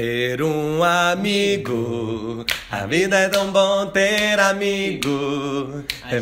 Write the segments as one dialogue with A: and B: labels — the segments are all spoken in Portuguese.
A: Ter um amigo, a vida é tão bom ter amigo. Né,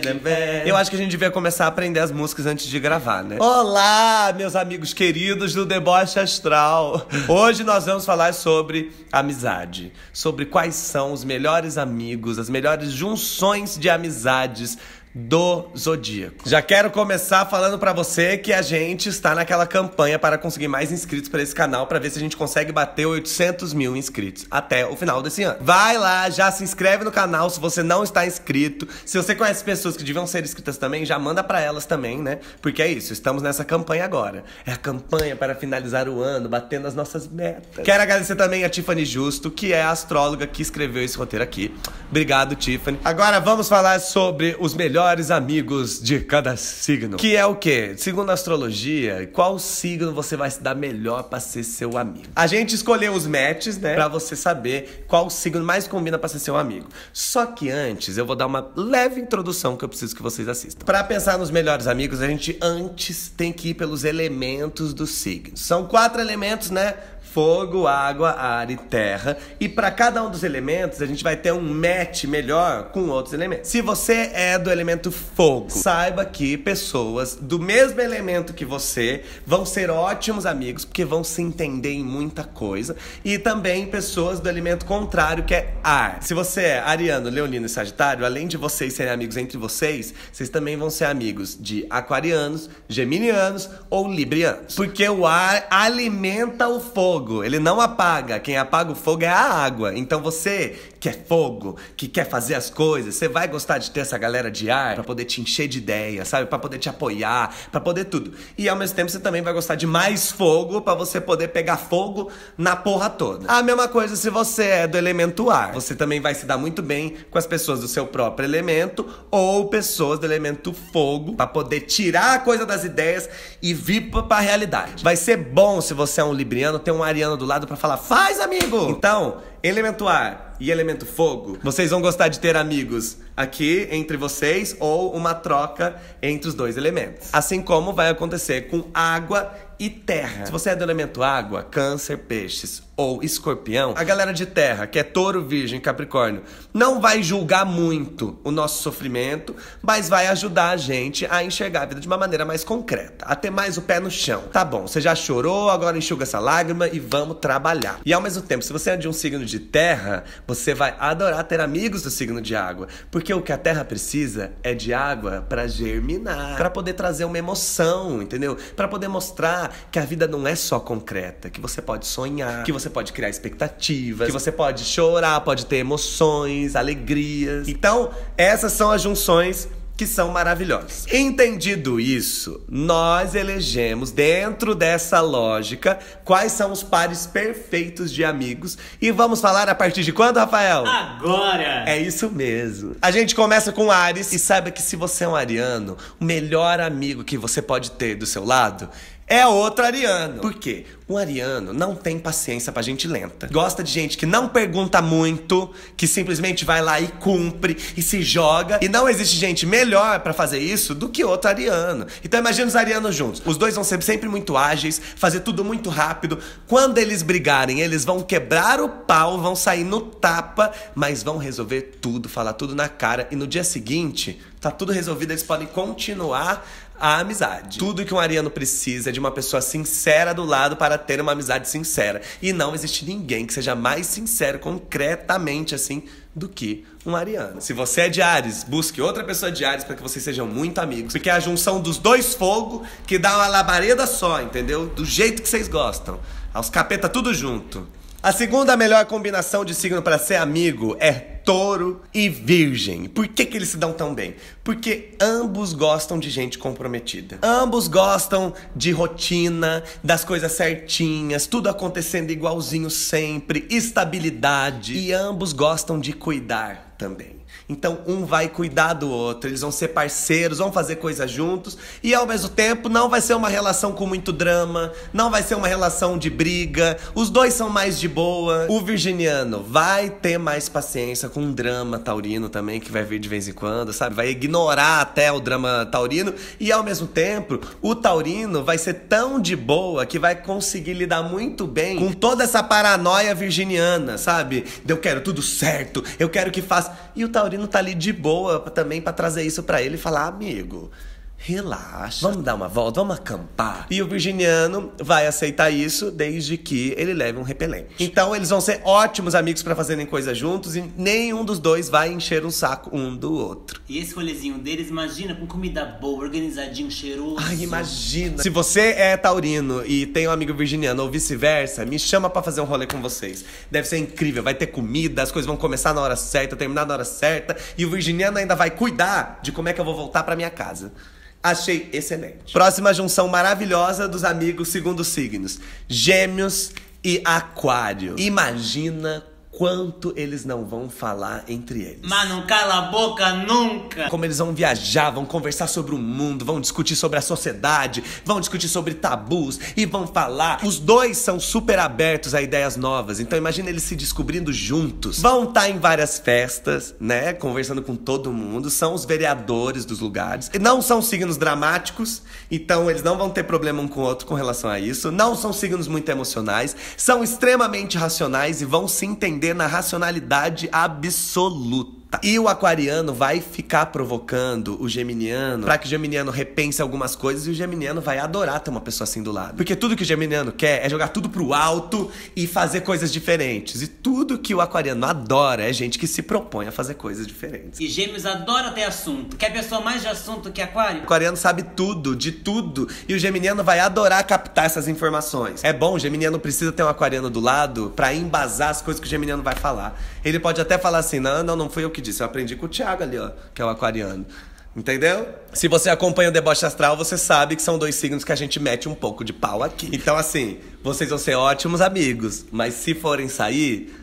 A: né, Eu acho que a gente devia começar a aprender as músicas antes de gravar, né? Olá, meus amigos queridos do Deboche Astral. Hoje nós vamos falar sobre amizade, sobre quais são os melhores amigos, as melhores junções de amizades do Zodíaco. Já quero começar falando para você que a gente está naquela campanha para conseguir mais inscritos para esse canal, para ver se a gente consegue bater 800 mil inscritos até o final desse ano. Vai lá, já se inscreve no canal se você não está inscrito. Se você conhece pessoas que deviam ser inscritas também, já manda para elas também, né? Porque é isso, estamos nessa campanha agora. É a campanha para finalizar o ano, batendo as nossas metas. Quero agradecer também a Tiffany Justo, que é a astróloga que escreveu esse roteiro aqui. Obrigado, Tiffany. Agora vamos falar sobre os melhores melhores amigos de cada signo. Que é o quê? Segundo a astrologia, qual signo você vai se dar melhor para ser seu amigo? A gente escolheu os matches, né? Para você saber qual signo mais combina para ser seu amigo. Só que antes, eu vou dar uma leve introdução que eu preciso que vocês assistam. Para pensar nos melhores amigos, a gente antes tem que ir pelos elementos do signo. São quatro elementos, né? fogo, água, ar e terra. E para cada um dos elementos, a gente vai ter um match melhor com outros elementos. Se você é do elemento elemento fogo. Saiba que pessoas do mesmo elemento que você vão ser ótimos amigos, porque vão se entender em muita coisa. E também pessoas do elemento contrário, que é ar. Se você é ariano, leonino e sagitário, além de vocês serem amigos entre vocês, vocês também vão ser amigos de aquarianos, geminianos ou librianos. Porque o ar alimenta o fogo, ele não apaga. Quem apaga o fogo é a água. Então você que é fogo, que quer fazer as coisas, você vai gostar de ter essa galera de ar lugar, para poder te encher de ideia, sabe? Para poder te apoiar, para poder tudo. E ao mesmo tempo você também vai gostar de mais fogo para você poder pegar fogo na porra toda. A mesma coisa se você é do elemento ar. Você também vai se dar muito bem com as pessoas do seu próprio elemento ou pessoas do elemento fogo para poder tirar a coisa das ideias e vir para a realidade. Vai ser bom se você é um libriano ter um ariano do lado para falar: "Faz, amigo". Então, elemento ar e elemento fogo, vocês vão gostar de ter amigos aqui entre vocês ou uma troca entre os dois elementos. Assim como vai acontecer com água e terra. É. Se você é do elemento água, câncer, peixes ou escorpião, a galera de terra, que é touro, virgem, capricórnio, não vai julgar muito o nosso sofrimento, mas vai ajudar a gente a enxergar a vida de uma maneira mais concreta, até mais o pé no chão. Tá bom, você já chorou, agora enxuga essa lágrima e vamos trabalhar. E ao mesmo tempo, se você é de um signo de terra, você vai adorar ter amigos do signo de água, porque o que a terra precisa é de água para germinar, para poder trazer uma emoção, entendeu? Para poder mostrar que a vida não é só concreta, que você pode sonhar, que você pode criar expectativas, que você pode chorar, pode ter emoções, alegrias. Então, essas são as junções que são maravilhosas. Entendido isso, nós elegemos dentro dessa lógica quais são os pares perfeitos de amigos e vamos falar a partir de quando, Rafael? Agora! É isso mesmo. A gente começa com Ares e saiba que se você é um ariano, o melhor amigo que você pode ter do seu lado é outro ariano. Por quê? O ariano não tem paciência pra gente lenta. Gosta de gente que não pergunta muito, que simplesmente vai lá e cumpre e se joga. E não existe gente melhor para fazer isso do que outro ariano. Então imagina os arianos juntos. Os dois vão ser sempre muito ágeis, fazer tudo muito rápido. Quando eles brigarem, eles vão quebrar o pau, vão sair no tapa, mas vão resolver tudo, falar tudo na cara. E no dia seguinte, tá tudo resolvido, eles podem continuar a amizade. Tudo que um ariano precisa é de uma pessoa sincera do lado para ter uma amizade sincera. E não existe ninguém que seja mais sincero concretamente assim do que um ariano. Se você é de Ares, busque outra pessoa de Ares para que vocês sejam muito amigos. Porque é a junção dos dois fogos que dá uma labareda só, entendeu? Do jeito que vocês gostam. Aos capeta tudo junto. A segunda melhor combinação de signo para ser amigo é touro e virgem. Por que, que eles se dão tão bem? Porque ambos gostam de gente comprometida. Ambos gostam de rotina, das coisas certinhas, tudo acontecendo igualzinho sempre, estabilidade. E ambos gostam de cuidar também. Então um vai cuidar do outro, eles vão ser parceiros, vão fazer coisas juntos e ao mesmo tempo não vai ser uma relação com muito drama, não vai ser uma relação de briga. Os dois são mais de boa. O virginiano vai ter mais paciência com um drama taurino também que vai vir de vez em quando, sabe? Vai ignorar até o drama taurino e ao mesmo tempo o taurino vai ser tão de boa que vai conseguir lidar muito bem com toda essa paranoia virginiana, sabe? Eu quero tudo certo, eu quero que faça. E o taurino tá ali de boa também para trazer isso para ele e falar: "Amigo, Relaxa. Vamos dar uma volta, vamos acampar. E o virginiano vai aceitar isso desde que ele leve um repelente. Então eles vão ser ótimos amigos para fazerem coisas juntos e nenhum dos dois vai encher um saco um do outro. E esse rolezinho deles, imagina com comida boa, organizadinho, cheiroso. Ai, imagina. Se você é taurino e tem um amigo virginiano ou vice-versa, me chama para fazer um rolê com vocês. Deve ser incrível, vai ter comida, as coisas vão começar na hora certa, terminar na hora certa e o virginiano ainda vai cuidar de como é que eu vou voltar para minha casa. Achei excelente. Próxima junção maravilhosa dos amigos segundo signos: Gêmeos e Aquário. Imagina quanto eles não vão falar entre eles. Mas não cala a boca nunca! Como eles vão viajar, vão conversar sobre o mundo, vão discutir sobre a sociedade, vão discutir sobre tabus e vão falar. Os dois são super abertos a ideias novas, então imagina eles se descobrindo juntos. Vão estar tá em várias festas, né? Conversando com todo mundo, são os vereadores dos lugares. Não são signos dramáticos, então eles não vão ter problema um com o outro com relação a isso. Não são signos muito emocionais, são extremamente racionais e vão se entender na racionalidade absoluta. Tá. E o aquariano vai ficar provocando o geminiano para que o geminiano repense algumas coisas e o geminiano vai adorar ter uma pessoa assim do lado. Porque tudo que o geminiano quer é jogar tudo pro alto e fazer coisas diferentes. E tudo que o aquariano adora é gente que se propõe a fazer coisas diferentes. E gêmeos adora ter assunto. Quer pessoa mais de assunto que aquário? O aquariano sabe tudo, de tudo. E o geminiano vai adorar captar essas informações. É bom, o geminiano precisa ter um aquariano do lado para embasar as coisas que o geminiano vai falar. Ele pode até falar assim: não, não, não foi eu que disso. Eu aprendi com o Thiago ali, ó, que é o aquariano. Entendeu? Se você acompanha o deboche astral, você sabe que são dois signos que a gente mete um pouco de pau aqui. Então, assim, vocês vão ser ótimos amigos, mas se forem sair,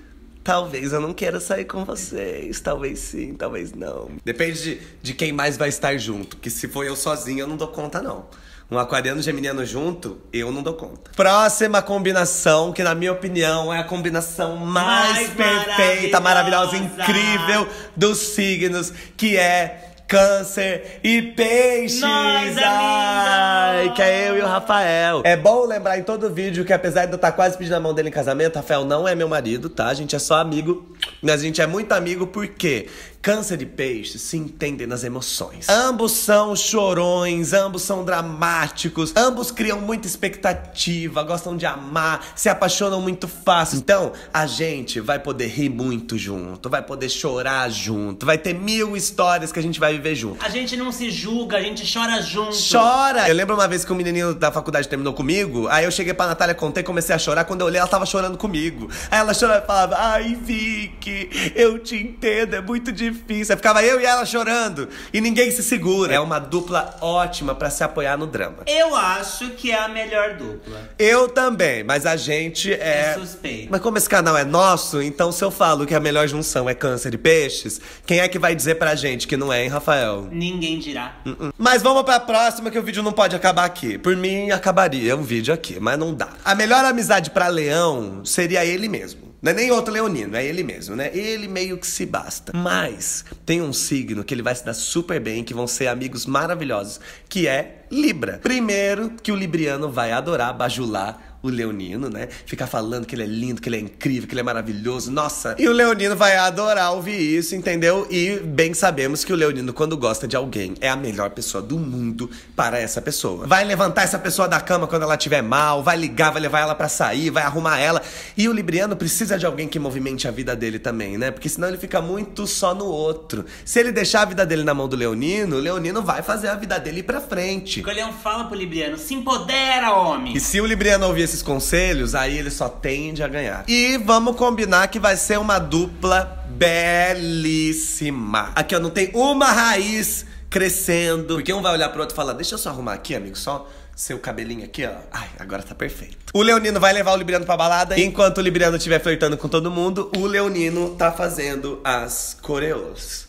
A: Talvez eu não queira sair com vocês, talvez sim, talvez não. Depende de, de quem mais vai estar junto, que se for eu sozinho eu não dou conta não. Um aquariano geminiano junto, eu não dou conta. Próxima combinação, que na minha opinião é a combinação mais, mais perfeita, maravilhosa. maravilhosa, incrível dos signos, que é câncer e peixes. Nós, é Ai, que é eu e o Rafael. É bom lembrar em todo vídeo que apesar de eu estar tá quase pedindo a mão dele em casamento, Rafael não é meu marido, tá? A gente é só amigo, mas a gente é muito amigo porque câncer e peixes se entendem nas emoções. Ambos são chorões, ambos são dramáticos, ambos criam muita expectativa, gostam de amar, se apaixonam muito fácil. Então, a gente vai poder rir muito junto, vai poder chorar junto, vai ter mil histórias que a gente vai viver junto. A gente não se julga, a gente chora junto. Chora! Eu lembro uma vez que um menininho da faculdade terminou comigo, aí eu cheguei pra Natália, contei, comecei a chorar. Quando eu olhei, ela tava chorando comigo. Aí ela chorava e falava, ai, Vicky, eu te entendo, é muito difícil. Aí ficava eu e ela chorando. E ninguém se segura. É uma dupla ótima para se apoiar no drama. Eu acho que é a melhor dupla. Eu também, mas a gente é. É suspeito. Mas como esse canal é nosso, então se eu falo que a melhor junção é câncer e peixes, quem é que vai dizer pra gente que não é, hein, Rafael? Rafael? Ninguém dirá. Uh -uh. Mas vamos pra próxima que o vídeo não pode acabar aqui. Por mim, acabaria o vídeo aqui, mas não dá. A melhor amizade para Leão seria ele mesmo. Não é nem outro leonino, é ele mesmo, né? Ele meio que se basta. Mas tem um signo que ele vai se dar super bem, que vão ser amigos maravilhosos, que é Libra. Primeiro que o libriano vai adorar bajular o leonino, né? Ficar falando que ele é lindo, que ele é incrível, que ele é maravilhoso. Nossa! E o leonino vai adorar ouvir isso, entendeu? E bem sabemos que o leonino, quando gosta de alguém, é a melhor pessoa do mundo para essa pessoa. Vai levantar essa pessoa da cama quando ela estiver mal, vai ligar, vai levar ela para sair, vai arrumar ela. E o libriano precisa de alguém que movimente a vida dele também, né? Porque senão ele fica muito só no outro. Se ele deixar a vida dele na mão do leonino, o leonino vai fazer a vida dele ir pra frente. O leão fala pro libriano, se empodera, homem! E se o libriano ouvir esses conselhos, aí ele só tende a ganhar. E vamos combinar que vai ser uma dupla belíssima. Aqui, ó, não tem uma raiz crescendo. Porque um vai olhar pro outro e falar: Deixa eu só arrumar aqui, amigo, só seu cabelinho aqui, ó. Ai, agora tá perfeito. O Leonino vai levar o Libriano pra balada. Enquanto o Libriano estiver flertando com todo mundo, o Leonino tá fazendo as coreos.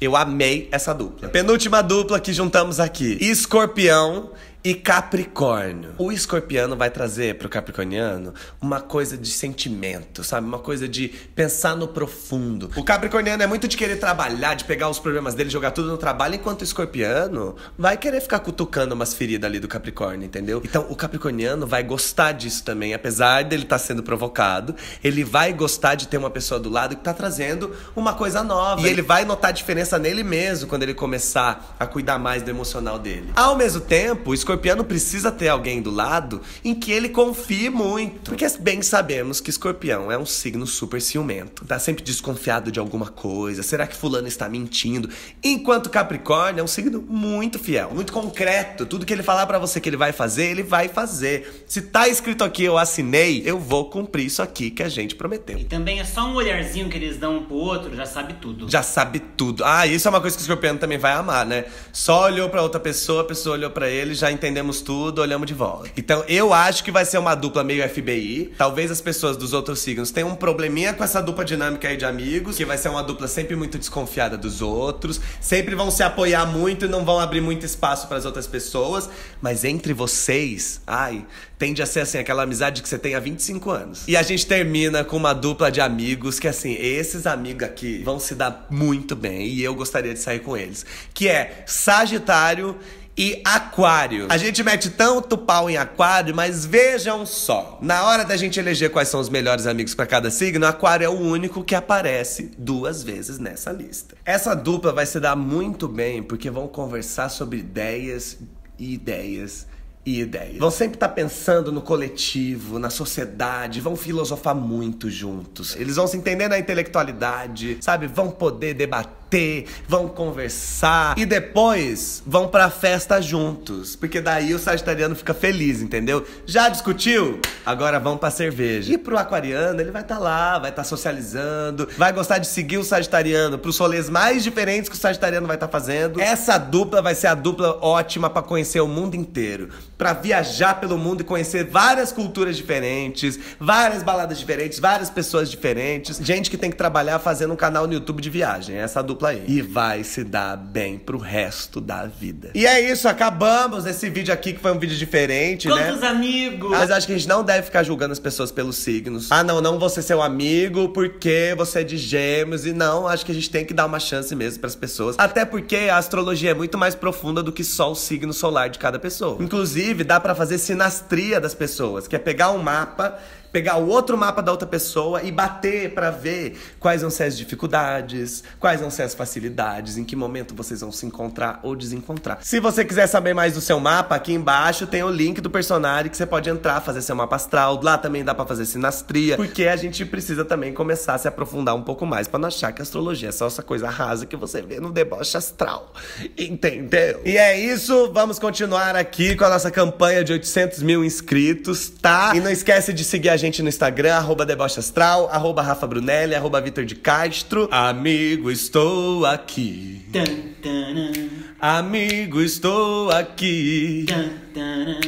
A: Eu amei essa dupla. Penúltima dupla que juntamos aqui: Escorpião e Capricórnio. O escorpiano vai trazer para o capricorniano uma coisa de sentimento, sabe? Uma coisa de pensar no profundo. O capricorniano é muito de querer trabalhar, de pegar os problemas dele, jogar tudo no trabalho, enquanto o escorpiano vai querer ficar cutucando umas feridas ali do Capricórnio, entendeu? Então o capricorniano vai gostar disso também, apesar dele estar tá sendo provocado, ele vai gostar de ter uma pessoa do lado que está trazendo uma coisa nova. E ele vai notar a diferença nele mesmo quando ele começar a cuidar mais do emocional dele. Ao mesmo tempo, o escorpiano precisa ter alguém do lado em que ele confie muito. Porque bem sabemos que escorpião é um signo super ciumento. Tá sempre desconfiado de alguma coisa. Será que fulano está mentindo? Enquanto Capricórnio é um signo muito fiel, muito concreto. Tudo que ele falar para você que ele vai fazer, ele vai fazer. Se tá escrito aqui, eu assinei, eu vou cumprir isso aqui que a gente prometeu. E também é só um olharzinho que eles dão um pro outro, já sabe tudo. Já sabe tudo. Ah, isso é uma coisa que o escorpião também vai amar, né? Só olhou para outra pessoa, a pessoa olhou para ele, já entendemos tudo, olhamos de volta. Então eu acho que vai ser uma dupla meio FBI. Talvez as pessoas dos outros signos tenham um probleminha com essa dupla dinâmica aí de amigos, que vai ser uma dupla sempre muito desconfiada dos outros, sempre vão se apoiar muito e não vão abrir muito espaço para as outras pessoas, mas entre vocês, ai, tende a ser assim aquela amizade que você tem há 25 anos. E a gente termina com uma dupla de amigos que assim, esses amigos aqui vão se dar muito bem e eu gostaria de sair com eles, que é Sagitário e aquário. A gente mete tanto pau em aquário, mas vejam só. Na hora da gente eleger quais são os melhores amigos para cada signo, aquário é o único que aparece duas vezes nessa lista. Essa dupla vai se dar muito bem porque vão conversar sobre ideias e ideias e ideias. Vão sempre estar tá pensando no coletivo, na sociedade, vão filosofar muito juntos. Eles vão se entender na intelectualidade, sabe? Vão poder debater bater, vão conversar e depois vão pra festa juntos, porque daí o sagitariano fica feliz, entendeu? Já discutiu? Agora vão pra cerveja. E pro aquariano, ele vai estar tá lá, vai estar tá socializando, vai gostar de seguir o sagitariano pros rolês mais diferentes que o sagitariano vai estar tá fazendo. Essa dupla vai ser a dupla ótima para conhecer o mundo inteiro para viajar pelo mundo e conhecer várias culturas diferentes, várias baladas diferentes, várias pessoas diferentes. Gente que tem que trabalhar fazendo um canal no YouTube de viagem, é essa dupla aí. E vai se dar bem pro resto da vida. E é isso, acabamos esse vídeo aqui que foi um vídeo diferente, Quantos né? Quantos amigos? Mas acho que a gente não deve ficar julgando as pessoas pelos signos. Ah, não, não você ser seu amigo porque você é de gêmeos e não, acho que a gente tem que dar uma chance mesmo para as pessoas. Até porque a astrologia é muito mais profunda do que só o signo solar de cada pessoa. Inclusive Inclusive, dá para fazer sinastria das pessoas, que é pegar um mapa pegar o outro mapa da outra pessoa e bater para ver quais vão ser as dificuldades, quais vão ser as facilidades, em que momento vocês vão se encontrar ou desencontrar. Se você quiser saber mais do seu mapa, aqui embaixo tem o link do personagem que você pode entrar, fazer seu mapa astral. Lá também dá para fazer sinastria, porque a gente precisa também começar a se aprofundar um pouco mais para não achar que a astrologia é só essa coisa rasa que você vê no deboche astral. Entendeu? E é isso, vamos continuar aqui com a nossa campanha de 800 mil inscritos, tá? E não esquece de seguir a gente no Instagram, arroba Deboche Astral, arroba Rafa Brunelli, arroba Vitor de Castro. Amigo, estou aqui. Tan, tan, Amigo, estou aqui. Tan,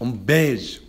A: um beijo.